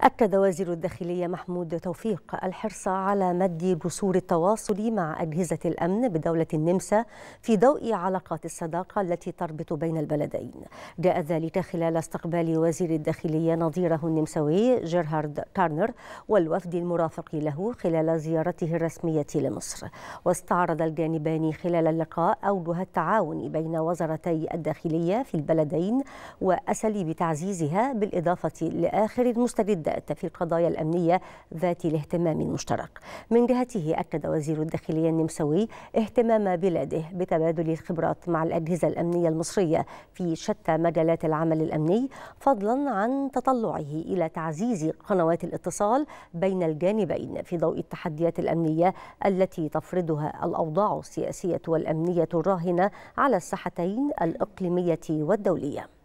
أكد وزير الداخلية محمود توفيق الحرص على مد جسور التواصل مع أجهزة الأمن بدولة النمسا في ضوء علاقات الصداقة التي تربط بين البلدين جاء ذلك خلال استقبال وزير الداخلية نظيره النمساوي جيرهارد كارنر والوفد المرافق له خلال زيارته الرسمية لمصر واستعرض الجانبان خلال اللقاء أوجه التعاون بين وزارتي الداخلية في البلدين وأساليب تعزيزها بالإضافة لآخر المستجدات بدأت في القضايا الأمنية ذات الاهتمام المشترك من جهته أكد وزير الداخلية النمساوي اهتمام بلاده بتبادل الخبرات مع الأجهزة الأمنية المصرية في شتى مجالات العمل الأمني فضلا عن تطلعه إلى تعزيز قنوات الاتصال بين الجانبين في ضوء التحديات الأمنية التي تفرضها الأوضاع السياسية والأمنية الراهنة على الساحتين الإقليمية والدولية